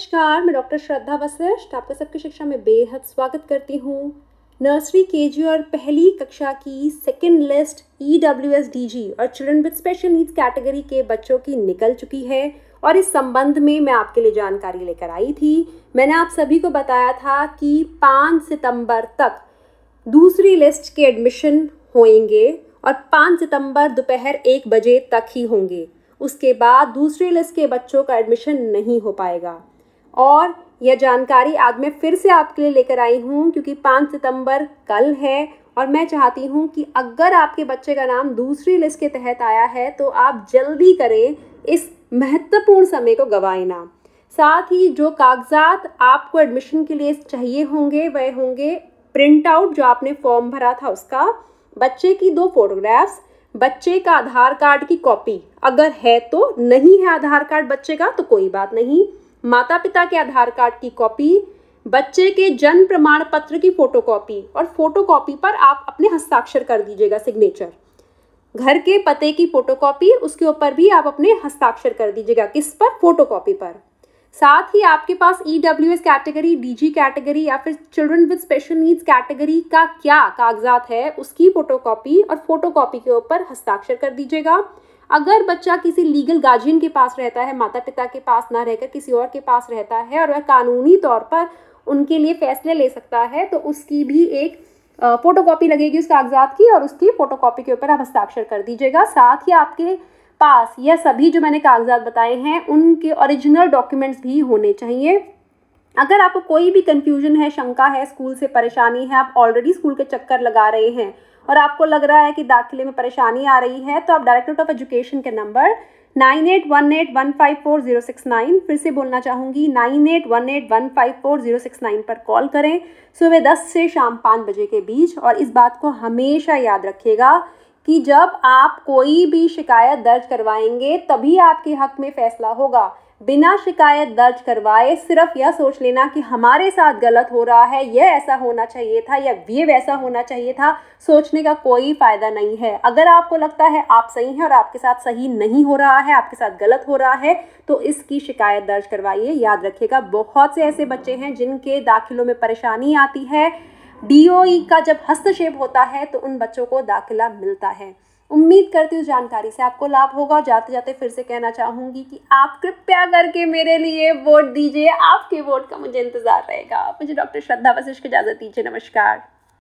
नमस्कार मैं डॉक्टर श्रद्धा वशिष्ठ आपका सबकी शिक्षा में बेहद स्वागत करती हूँ नर्सरी के जी और पहली कक्षा की second list E W S D G और children with special needs category के बच्चों की निकल चुकी है और इस संबंध में मैं आपके लिए जानकारी लेकर आई थी मैंने आप सभी को बताया था कि पाँच सितंबर तक दूसरी लिस्ट के एडमिशन होंगे और पाँच सितंबर दोपहर एक बजे तक ही होंगे उसके बाद दूसरी लिस्ट के बच्चों का एडमिशन नहीं हो पाएगा और यह जानकारी आज मैं फिर से आपके लिए लेकर आई हूँ क्योंकि पाँच सितंबर कल है और मैं चाहती हूँ कि अगर आपके बच्चे का नाम दूसरी लिस्ट के तहत आया है तो आप जल्दी करें इस महत्वपूर्ण समय को गवाए ना साथ ही जो कागजात आपको एडमिशन के लिए चाहिए होंगे वह होंगे प्रिंट आउट जो आपने फॉर्म भरा था उसका बच्चे की दो फोटोग्राफ्स बच्चे का आधार कार्ड की कॉपी अगर है तो नहीं है आधार कार्ड बच्चे का तो कोई बात नहीं माता पिता के आधार कार्ड की कॉपी बच्चे के जन्म प्रमाण पत्र की फोटोकॉपी और फोटोकॉपी पर आप अपने हस्ताक्षर कर दीजिएगा सिग्नेचर घर के पते की फोटोकॉपी उसके ऊपर भी आप अपने हस्ताक्षर कर दीजिएगा किस पर फोटोकॉपी पर साथ ही आपके पास E W S category D G category या फिर children with special needs category का क्या कागजात है उसकी फोटोकॉपी और फोटोकॉपी के ऊपर हस्ताक्षर कर दीजिएगा अगर बच्चा किसी लीगल गार्जियन के पास रहता है माता पिता के पास ना रहकर किसी और के पास रहता है और वह कानूनी तौर पर उनके लिए फैसले ले सकता है तो उसकी भी एक फोटोकॉपी लगेगी उस कागजात की और उसकी फोटोकॉपी के ऊपर आप हस्ताक्षर कर दीजिएगा साथ ही आपके पास यह सभी जो मैंने कागजात बताए हैं उनके ओरिजिनल डॉक्यूमेंट्स भी होने चाहिए अगर आपको कोई भी कन्फ्यूजन है शंका है स्कूल से परेशानी है आप ऑलरेडी स्कूल के चक्कर लगा रहे हैं और आपको लग रहा है कि दाखिले में परेशानी आ रही है तो आप डायरेक्टरेट ऑफ एजुकेशन के number nine eight one eight one five four zero six nine फिर से बोलना चाहूँगी nine eight one eight one five four zero six nine पर कॉल करें सुबह दस से शाम पाँच बजे के बीच और इस बात को हमेशा याद रखिएगा कि जब आप कोई भी शिकायत दर्ज करवाएंगे तभी आपके हक में फैसला होगा बिना शिकायत दर्ज करवाए सिर्फ यह सोच लेना कि हमारे साथ गलत हो रहा है यह ऐसा होना चाहिए था या ये वैसा होना चाहिए था सोचने का कोई फ़ायदा नहीं है अगर आपको लगता है आप सही हैं और आपके साथ सही नहीं हो रहा है आपके साथ गलत हो रहा है तो इसकी शिकायत दर्ज करवाइए याद रखिएगा बहुत से ऐसे बच्चे हैं जिनके दाखिलों में परेशानी आती है डी e का जब हस्तक्षेप होता है तो उन बच्चों को दाखिला मिलता है उम्मीद करती हूँ जानकारी से आपको लाभ होगा और जाते जाते फिर से कहना चाहूँगी कि आप कृपया करके मेरे लिए वोट दीजिए आपके वोट का मुझे इंतज़ार रहेगा मुझे डॉक्टर श्रद्धा वशिष्ठ की इजाज़त दीजिए नमस्कार